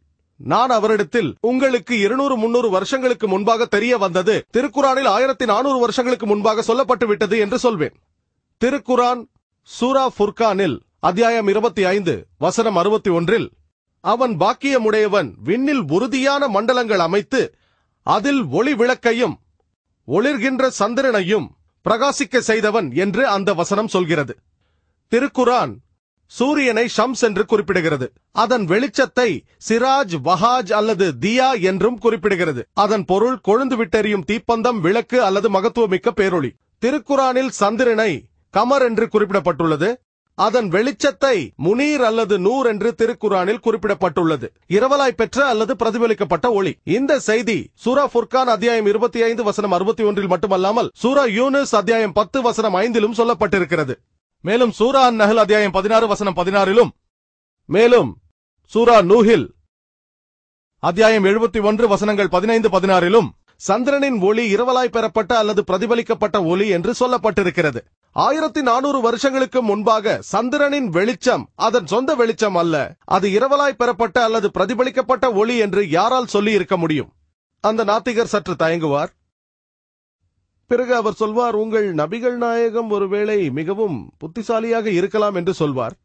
நான் அவரிடத்தில் உங்களுக்கு இருநூறு முன்னூறு வருஷங்களுக்கு முன்பாக தெரிய வந்தது திருக்குறானில் ஆயிரத்தி நானூறு வருஷங்களுக்கு முன்பாக சொல்லப்பட்டு விட்டது என்று சொல்வேன் திருக்குரான் சூரா ஃபுர்கானில் அத்தியாயம் இருபத்தி ஐந்து வசனம் அறுபத்தி ஒன்றில் அவன் பாக்கியமுடையவன் விண்ணில் உறுதியான மண்டலங்கள் அமைத்து அதில் ஒளி விளக்கையும் ஒளிர்கின்ற சந்திரனையும் பிரகாசிக்க செய்தவன் என்று அந்த வசனம் சொல்கிறது திருக்குரான் சூரியனை ஷம்ஸ் என்று குறிப்பிடுகிறது அதன் வெளிச்சத்தை சிராஜ் வஹாஜ் அல்லது தியா என்றும் குறிப்பிடுகிறது அதன் பொருள் கொழுந்து விட்டெறியும் தீப்பந்தம் விளக்கு அல்லது மகத்துவமிக்க பேரொளி திருக்குறானில் சந்திரனை கமர் என்று குறிப்பிடப்பட்டுள்ளது அதன் வெளிச்சத்தை முனீர் அல்லது நூர் என்று திருக்குறானில் குறிப்பிடப்பட்டுள்ளது இரவலாய் பெற்ற அல்லது பிரதிபலிக்கப்பட்ட ஒளி இந்த செய்தி சூரா ஃபுர்கான் அத்தியாயம் இருபத்தி ஐந்து வசனம் அறுபத்தி ஒன்றில் மட்டுமல்லாமல் சூரா யூனிஸ் அத்தியாயம் பத்து வசனம் ஐந்திலும் சொல்லப்பட்டிருக்கிறது மேலும் சூரா நஹல் அத்தியாயம் பதினாறு வசனம் பதினாறிலும் மேலும் சூரா நூஹில் அத்தியாயம் எழுபத்தி ஒன்று வசனங்கள் பதினைந்து பதினாறிலும் சந்திரனின் ஒளி இரவலாய் பெறப்பட்ட அல்லது பிரதிபலிக்கப்பட்ட ஒளி என்று சொல்லப்பட்டிருக்கிறது ஆயிரத்தி நானூறு வருஷங்களுக்கு முன்பாக சந்திரனின் வெளிச்சம் அதன் சொந்த வெளிச்சம் அல்ல அது இரவலாய் பெறப்பட்ட அல்லது பிரதிபலிக்கப்பட்ட ஒளி என்று யாரால் சொல்லி இருக்க முடியும் அந்த நாத்திகர் சற்று தயங்குவார் பிறகு அவர் சொல்வார் உங்கள் நபிகள் நாயகம் ஒருவேளை மிகவும் புத்திசாலியாக இருக்கலாம் என்று சொல்வார்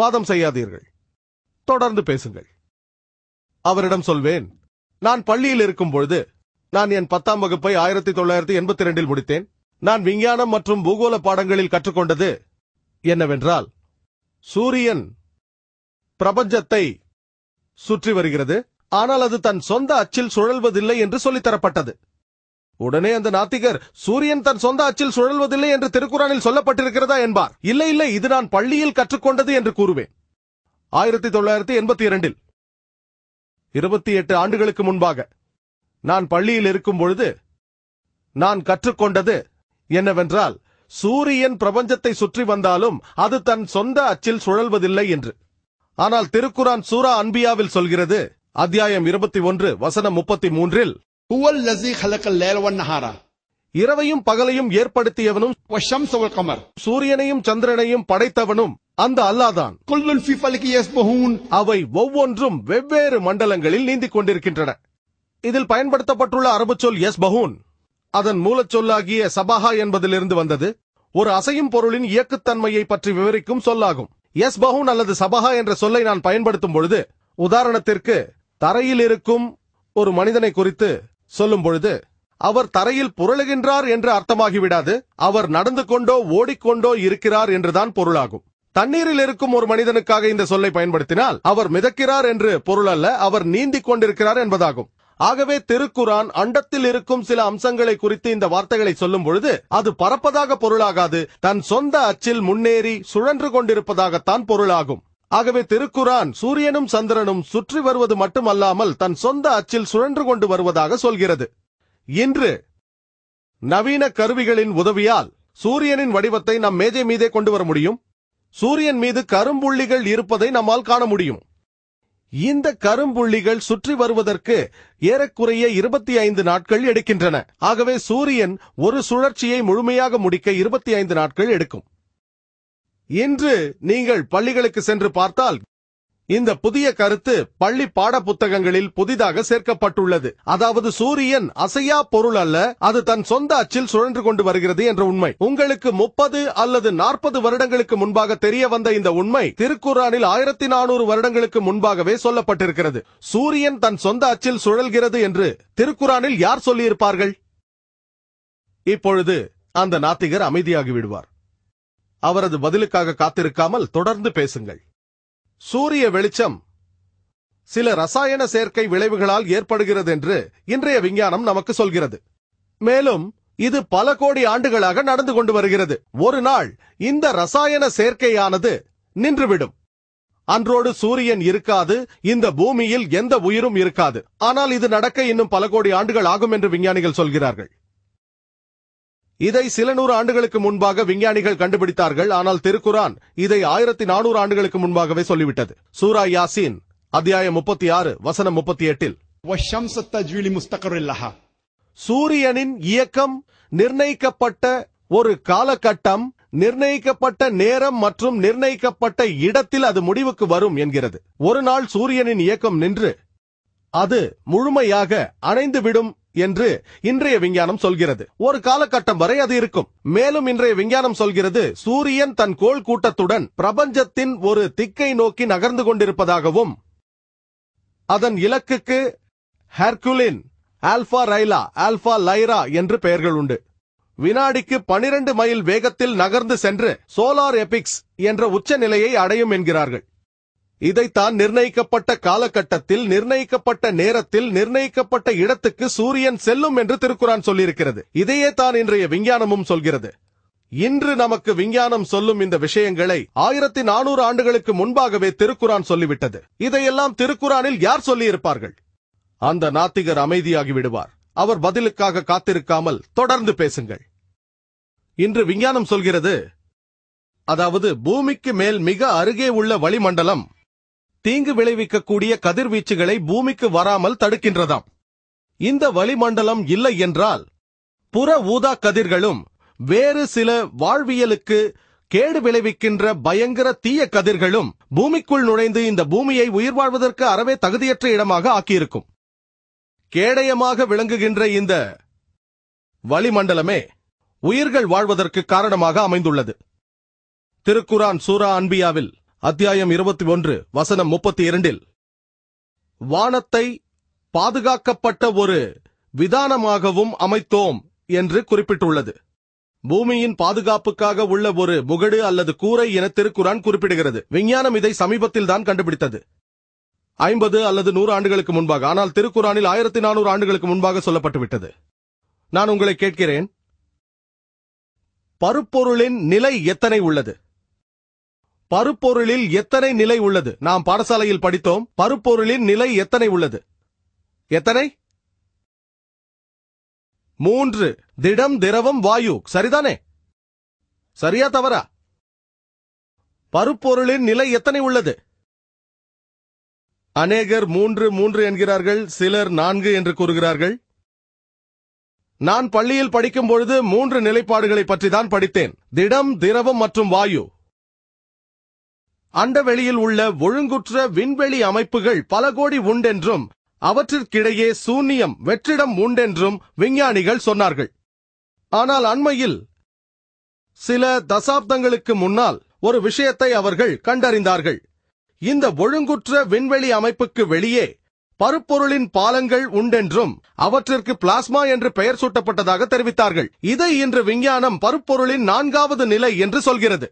வாதம் செய்யாதீர்கள் தொடர்ந்து பேசுங்கள் அவரிடம் சொல்வேன் நான் பள்ளியில் இருக்கும் பொழுது நான் என் பத்தாம் வகுப்பை ஆயிரத்தி தொள்ளாயிரத்தி எண்பத்தி ரெண்டில் முடித்தேன் நான் விஞ்ஞானம் மற்றும் பூகோள பாடங்களில் கற்றுக்கொண்டது என்னவென்றால் சூரியன் பிரபஞ்சத்தை சுற்றி வருகிறது ஆனால் அது தன் சொந்த அச்சில் சுழல்வதில்லை என்று சொல்லித்தரப்பட்டது உடனே அந்த நாத்திகர் சூரியன் தன் சொந்த அச்சில் சுழல்வதில்லை என்று திருக்குறானில் சொல்லப்பட்டிருக்கிறதா என்பார் இல்லை இல்லை இது நான் பள்ளியில் கற்றுக்கொண்டது என்று கூறுவேன் ஆயிரத்தி தொள்ளாயிரத்தி எண்பத்தி இரண்டில் இருபத்தி எட்டு ஆண்டுகளுக்கு முன்பாக நான் பள்ளியில் இருக்கும் பொழுது நான் கற்றுக்கொண்டது என்னவென்றால் சூரியன் பிரபஞ்சத்தை சுற்றி வந்தாலும் அது தன் சொந்த அச்சில் சுழல்வதில்லை என்று ஆனால் திருக்குரான் சூரா அன்பியாவில் சொல்கிறது அத்தியாயம் இருபத்தி ஒன்று வசனம் முப்பத்தி மூன்றில் இரவையும் பகலையும் ஏற்படுத்தியவனும் சூரியனையும் சந்திரனையும் படைத்தவனும் அந்த அல்லாதான் அவை ஒவ்வொன்றும் வெவ்வேறு மண்டலங்களில் நீந்திக் கொண்டிருக்கின்றன இதில் பயன்படுத்தப்பட்டுள்ள அரபு சொல் எஸ் பஹூன் அதன் மூலச்சொல்லாகிய சபாஹா என்பதிலிருந்து வந்தது ஒரு அசையும் பொருளின் இயக்குத்தன்மையை பற்றி விவரிக்கும் சொல்லாகும் எஸ் பஹூன் அல்லது சபஹா என்ற சொல்லை நான் பயன்படுத்தும் பொழுது உதாரணத்திற்கு தரையில் இருக்கும் ஒரு மனிதனை குறித்து சொல்லும் பொழுது அவர் தரையில் புரளுகின்றார் என்று அர்த்தமாகிவிடாது அவர் நடந்து கொண்டோ ஓடிக்கொண்டோ இருக்கிறார் என்றுதான் பொருளாகும் தண்ணீரில் இருக்கும் ஒரு மனிதனுக்காக இந்த சொல்லை பயன்படுத்தினால் அவர் மிதக்கிறார் என்று பொருள் அல்ல அவர் நீந்திக் கொண்டிருக்கிறார் என்பதாகும் ஆகவே திருக்குரான் அண்டத்தில் இருக்கும் சில அம்சங்களை குறித்து இந்த வார்த்தைகளை சொல்லும் பொழுது அது பரப்பதாக பொருளாகாது தன் சொந்த அச்சில் முன்னேறி சுழன்று கொண்டிருப்பதாகத்தான் பொருளாகும் ஆகவே திருக்குரான் சூரியனும் சந்திரனும் சுற்றி வருவது மட்டுமல்லாமல் தன் சொந்த அச்சில் சுழன்று கொண்டு வருவதாக சொல்கிறது இன்று நவீன கருவிகளின் உதவியால் சூரியனின் வடிவத்தை நம் மேஜை மீதே கொண்டு வர முடியும் சூரியன் மீது கரும்புள்ளிகள் இருப்பதை நம்மால் காண முடியும் இந்த கரும்புள்ளிகள் சுற்றி வருவதற்கு ஏறக்குறைய இருபத்தி ஐந்து நாட்கள் எடுக்கின்றன ஆகவே சூரியன் ஒரு சுழற்சியை முழுமையாக முடிக்க இருபத்தி ஐந்து நாட்கள் எடுக்கும் இன்று நீங்கள் பள்ளிகளுக்கு சென்று பார்த்தால் இந்த புதிய கருத்து பள்ளி பாட புத்தகங்களில் புதிதாக சேர்க்கப்பட்டுள்ளது அதாவது சூரியன் அசையா பொருள் அல்ல அது தன் சொந்த அச்சில் சுழன்று கொண்டு வருகிறது என்ற உண்மை உங்களுக்கு முப்பது அல்லது நாற்பது வருடங்களுக்கு முன்பாக தெரிய வந்த இந்த உண்மை திருக்குறானில் ஆயிரத்தி நானூறு வருடங்களுக்கு முன்பாகவே சொல்லப்பட்டிருக்கிறது சூரியன் தன் சொந்த அச்சில் சுழல்கிறது என்று திருக்குறானில் யார் சொல்லியிருப்பார்கள் இப்பொழுது அந்த நாத்திகர் அமைதியாகிவிடுவார் அவரது பதிலுக்காக காத்திருக்காமல் தொடர்ந்து பேசுங்கள் சூரிய வெளிச்சம் சில ரசாயன சேர்க்கை விளைவுகளால் ஏற்படுகிறது என்று இன்றைய விஞ்ஞானம் நமக்கு சொல்கிறது மேலும் இது பல கோடி ஆண்டுகளாக நடந்து கொண்டு வருகிறது ஒரு நாள் இந்த ரசாயன சேர்க்கையானது நின்றுவிடும் அன்றோடு சூரியன் இருக்காது இந்த பூமியில் எந்த உயிரும் இருக்காது ஆனால் இது நடக்க இன்னும் பல கோடி ஆண்டுகள் ஆகும் என்று விஞ்ஞானிகள் சொல்கிறார்கள் இதை சில நூறு ஆண்டுகளுக்கு முன்பாக விஞ்ஞானிகள் கண்டுபிடித்தார்கள் ஆனால் திருக்குரான் இதை ஆயிரத்தி நானூறு ஆண்டுகளுக்கு முன்பாகவே சொல்லிவிட்டது சூரா யாசின் அத்தியாயம் முப்பத்தி ஆறு வசனம் முப்பத்தி எட்டில் சூரியனின் இயக்கம் நிர்ணயிக்கப்பட்ட ஒரு காலகட்டம் நிர்ணயிக்கப்பட்ட நேரம் மற்றும் நிர்ணயிக்கப்பட்ட இடத்தில் அது முடிவுக்கு வரும் என்கிறது ஒரு நாள் சூரியனின் இயக்கம் நின்று அது முழுமையாக அணைந்துவிடும் என்று இன்றைய விஞ்ஞானம் சொல்கிறது ஒரு காலகட்டம் வரை அது இருக்கும் மேலும் இன்றைய விஞ்ஞானம் சொல்கிறது சூரியன் தன் கோள் கூட்டத்துடன் பிரபஞ்சத்தின் ஒரு திக்கை நோக்கி நகர்ந்து கொண்டிருப்பதாகவும் அதன் இலக்குக்கு ஹெர்குலின் ஆல்பா ரைலா ஆல்பா லைரா என்று பெயர்கள் உண்டு வினாடிக்கு பனிரண்டு மைல் வேகத்தில் நகர்ந்து சென்று சோலார் எபிக்ஸ் என்ற உச்சநிலையை அடையும் என்கிறார்கள் இதைத்தான் நிர்ணயிக்கப்பட்ட காலகட்டத்தில் நிர்ணயிக்கப்பட்ட நேரத்தில் நிர்ணயிக்கப்பட்ட இடத்துக்கு சூரியன் செல்லும் என்று திருக்குறான் சொல்லியிருக்கிறது இதையே தான் இன்றைய விஞ்ஞானமும் சொல்கிறது இன்று நமக்கு விஞ்ஞானம் சொல்லும் இந்த விஷயங்களை ஆயிரத்தி நானூறு ஆண்டுகளுக்கு முன்பாகவே திருக்குறான் சொல்லிவிட்டது இதையெல்லாம் திருக்குறானில் யார் சொல்லியிருப்பார்கள் அந்த நாத்திகர் அமைதியாகி விடுவார் அவர் பதிலுக்காக காத்திருக்காமல் தொடர்ந்து பேசுங்கள் இன்று விஞ்ஞானம் சொல்கிறது அதாவது பூமிக்கு மேல் மிக அருகே உள்ள வளிமண்டலம் தீங்கு விளைவிக்கக்கூடிய கதிர்வீச்சுகளை பூமிக்கு வராமல் தடுக்கின்றதாம் இந்த வளிமண்டலம் இல்லை என்றால் புற ஊதா கதிர்களும் வேறு சில வாழ்வியலுக்கு கேடு விளைவிக்கின்ற பயங்கர தீய கதிர்களும் பூமிக்குள் நுழைந்து இந்த பூமியை உயிர் வாழ்வதற்கு அறவே தகுதியற்ற இடமாக ஆக்கியிருக்கும் கேடயமாக விளங்குகின்ற இந்த வளிமண்டலமே உயிர்கள் வாழ்வதற்கு காரணமாக அமைந்துள்ளது திருக்குரான் சூரா அன்பியாவில் அத்தியாயம் இருபத்தி ஒன்று வசனம் முப்பத்தி இரண்டில் வானத்தை பாதுகாக்கப்பட்ட ஒரு விதானமாகவும் அமைத்தோம் என்று குறிப்பிட்டுள்ளது பூமியின் பாதுகாப்புக்காக உள்ள ஒரு முகடு அல்லது கூரை என திருக்குறான் குறிப்பிடுகிறது விஞ்ஞானம் இதை சமீபத்தில் தான் கண்டுபிடித்தது ஐம்பது அல்லது நூறு ஆண்டுகளுக்கு முன்பாக ஆனால் திருக்குறானில் ஆயிரத்தி நானூறு ஆண்டுகளுக்கு முன்பாக சொல்லப்பட்டுவிட்டது நான் உங்களை கேட்கிறேன் பருப்பொருளின் நிலை எத்தனை உள்ளது பருப்பொருளில் எத்தனை நிலை உள்ளது நாம் பாடசாலையில் படித்தோம் பருப்பொருளின் நிலை எத்தனை உள்ளது எத்தனை மூன்று திடம் திரவம் வாயு சரிதானே சரியா தவறா பருப்பொருளின் நிலை எத்தனை உள்ளது அநேகர் மூன்று மூன்று என்கிறார்கள் சிலர் நான்கு என்று கூறுகிறார்கள் நான் பள்ளியில் படிக்கும் பொழுது மூன்று நிலைப்பாடுகளை பற்றி தான் படித்தேன் திடம் திரவம் மற்றும் வாயு அண்டவெளியில் உள்ள ஒழுங்குற்ற விண்வெளி அமைப்புகள் பல கோடி உண்டென்றும் அவற்றிற்கிடையே சூன்யம் வெற்றிடம் உண்டென்றும் விஞ்ஞானிகள் சொன்னார்கள் ஆனால் அண்மையில் சில தசாப்தங்களுக்கு முன்னால் ஒரு விஷயத்தை அவர்கள் கண்டறிந்தார்கள் இந்த ஒழுங்குற்ற விண்வெளி அமைப்புக்கு வெளியே பருப்பொருளின் பாலங்கள் உண்டென்றும் அவற்றிற்கு பிளாஸ்மா என்று பெயர் சூட்டப்பட்டதாக தெரிவித்தார்கள் இதை இன்று விஞ்ஞானம் பருப்பொருளின் நான்காவது நிலை என்று சொல்கிறது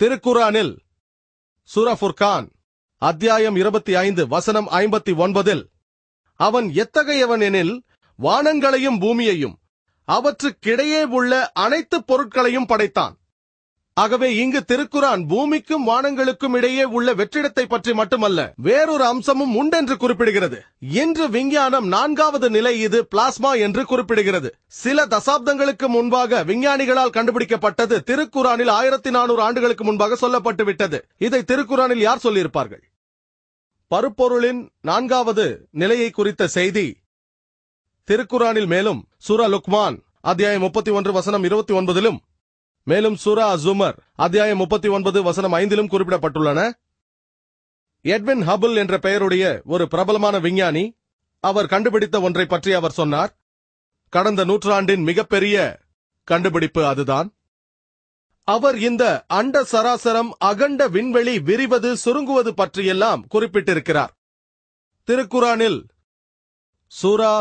திருக்குரானில் சுரஃபுர்கான் அத்தியாயம் இருபத்தி ஐந்து வசனம் ஐம்பத்தி ஒன்பதில் அவன் எத்தகையவன் எனில் வானங்களையும் பூமியையும் அவற்றுக்கிடையே உள்ள அனைத்து பொருட்களையும் படைத்தான் ஆகவே இங்கு திருக்குரான் பூமிக்கும் வானங்களுக்கும் இடையே உள்ள வெற்றிடத்தை பற்றி மட்டுமல்ல வேறொரு அம்சமும் உண்டென்று குறிப்பிடுகிறது இன்று விஞ்ஞானம் நான்காவது நிலை இது பிளாஸ்மா என்று குறிப்பிடுகிறது சில தசாப்தங்களுக்கு முன்பாக விஞ்ஞானிகளால் கண்டுபிடிக்கப்பட்டது திருக்குறானில் ஆயிரத்தி நானூறு ஆண்டுகளுக்கு முன்பாக சொல்லப்பட்டு விட்டது இதை திருக்குறானில் யார் சொல்லியிருப்பார்கள் பருப்பொருளின் நான்காவது நிலையை குறித்த செய்தி திருக்குறானில் மேலும் சூரா லுக்மான் அத்தியாயம் முப்பத்தி ஒன்று வசனம் இருபத்தி ஒன்பதிலும் மேலும் சுரா ஜுமர் அத்தியாயம் முப்பத்தி ஒன்பது வசனம் ஐந்திலும் குறிப்பிடப்பட்டுள்ளன எட்வின் ஹபுல் என்ற பெயருடைய ஒரு பிரபலமான விஞ்ஞானி அவர் கண்டுபிடித்த ஒன்றை பற்றி அவர் சொன்னார் கடந்த நூற்றாண்டின் மிகப்பெரிய கண்டுபிடிப்பு அதுதான் அவர் இந்த அண்ட சராசரம் அகண்ட விண்வெளி விரிவது சுருங்குவது பற்றியெல்லாம் குறிப்பிட்டிருக்கிறார் திருக்குறானில் சூரா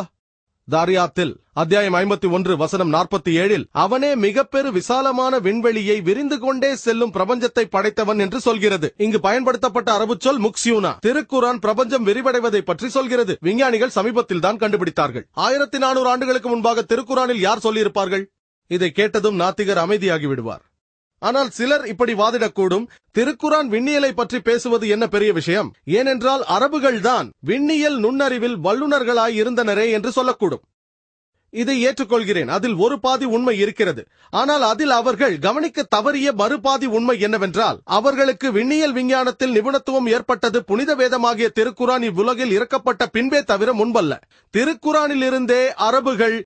தாரியாத்தில் அத்தியாயம் ஐம்பத்தி ஒன்று வசனம் நாற்பத்தி ஏழில் அவனே மிகப்பெரு விசாலமான விண்வெளியை விரிந்து கொண்டே செல்லும் பிரபஞ்சத்தை படைத்தவன் என்று சொல்கிறது இங்கு பயன்படுத்தப்பட்ட அரபு சொல் முக்சியூனா திருக்குரான் பிரபஞ்சம் விரிவடைவதை பற்றி சொல்கிறது விஞ்ஞானிகள் சமீபத்தில் தான் கண்டுபிடித்தார்கள் ஆயிரத்தி நானூறு ஆண்டுகளுக்கு முன்பாக திருக்குறானில் யார் சொல்லியிருப்பார்கள் இதை கேட்டதும் நாத்திகர் அமைதியாகி விடுவார் ஆனால் சிலர் இப்படி வாதிடக்கூடும் திருக்குறான் விண்ணியலை பற்றி பேசுவது என்ன பெரிய விஷயம் ஏனென்றால் அரபுகள் தான் விண்ணியல் நுண்ணறிவில் வல்லுநர்களாய் இருந்தனரே என்று சொல்லக்கூடும் இதை ஏற்றுக்கொள்கிறேன் அதில் ஒரு பாதி உண்மை இருக்கிறது ஆனால் அதில் அவர்கள் கவனிக்க தவறிய மறுபாதி உண்மை என்னவென்றால் அவர்களுக்கு விண்ணியல் விஞ்ஞானத்தில் நிபுணத்துவம் ஏற்பட்டது புனித வேதமாகிய திருக்குறான் இவ்வுலகில் இறக்கப்பட்ட பின்பே தவிர முன்பல்ல திருக்குரானிலிருந்தே அரபுகள்